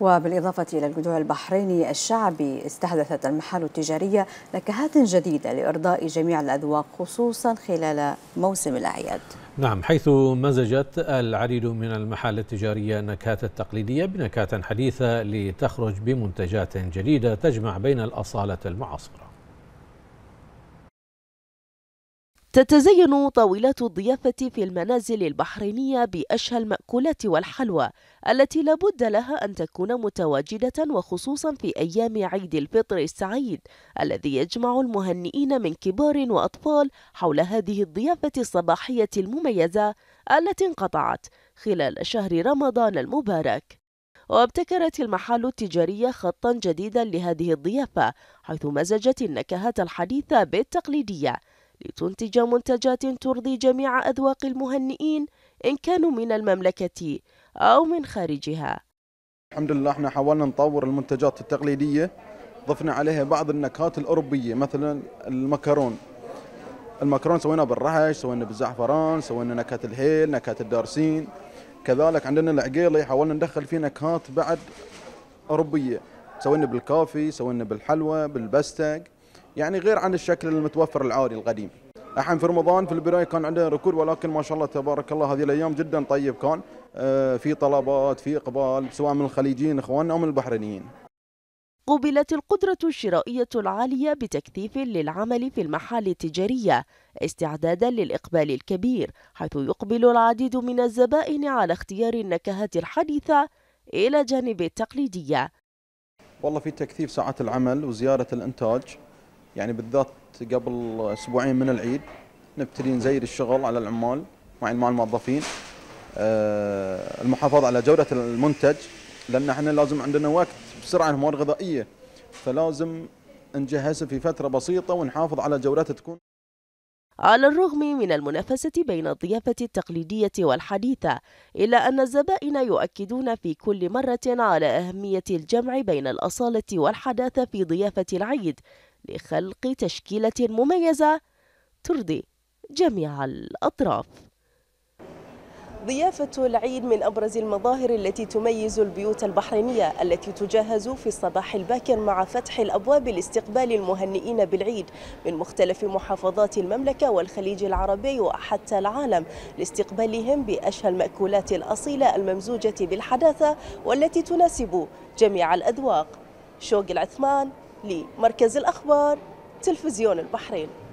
وبالإضافة إلى الجذوع البحريني الشعبي استحدثت المحال التجارية نكهات جديدة لإرضاء جميع الأذواق خصوصا خلال موسم الأعياد نعم حيث مزجت العديد من المحال التجارية نكهات التقليدية بنكهات حديثة لتخرج بمنتجات جديدة تجمع بين الأصالة المعاصرة تتزين طاولات الضيافة في المنازل البحرينية بأشهى المأكولات والحلوى التي لابد لها أن تكون متواجدة وخصوصا في أيام عيد الفطر السعيد الذي يجمع المهنئين من كبار وأطفال حول هذه الضيافة الصباحية المميزة التي انقطعت خلال شهر رمضان المبارك وابتكرت المحال التجارية خطا جديدا لهذه الضيافة حيث مزجت النكهات الحديثة بالتقليدية لتنتج منتجات ترضي جميع أذواق المهنئين إن كانوا من المملكة أو من خارجها الحمد لله احنا حاولنا نطور المنتجات التقليدية ضفنا عليها بعض النكهات الأوروبية مثلا المكرون المكرون سويناه بالرحش سوينا بالزعفران سوينا نكهة الهيل نكهة الدارسين كذلك عندنا العقيلي حاولنا ندخل فيه نكهات بعد أوروبية سوينا بالكافي سوينا بالحلوى بالبستق يعني غير عن الشكل المتوفر العاري القديم احنا في رمضان في البدايه كان عندنا ركود ولكن ما شاء الله تبارك الله هذه الايام جدا طيب كان آه، في طلبات في اقبال سواء من الخليجيين اخواننا او من البحرينيين قوبلت القدرة الشرائية العالية بتكثيف للعمل في المحال التجارية استعدادا للإقبال الكبير حيث يقبل العديد من الزبائن على اختيار النكهات الحديثة إلى جانب التقليدية والله في تكثيف ساعات العمل وزيارة الإنتاج يعني بالذات قبل اسبوعين من العيد نبتدي نزيد الشغل على العمال مع مع الموظفين آه، المحافظه على جوده المنتج لان احنا لازم عندنا وقت بسرعه المواد الغذائيه فلازم نجهزها في فتره بسيطه ونحافظ على جودتها تكون على الرغم من المنافسة بين الضيافة التقليدية والحديثة إلا أن الزبائن يؤكدون في كل مرة على أهمية الجمع بين الأصالة والحداثة في ضيافة العيد لخلق تشكيلة مميزة ترضي جميع الأطراف ضيافة العيد من أبرز المظاهر التي تميز البيوت البحرينية التي تجهز في الصباح الباكر مع فتح الأبواب لاستقبال المهنئين بالعيد من مختلف محافظات المملكة والخليج العربي وحتى العالم لاستقبالهم بأشهى المأكولات الأصيلة الممزوجة بالحداثة والتي تناسب جميع الأذواق شوق العثمان لمركز الأخبار تلفزيون البحرين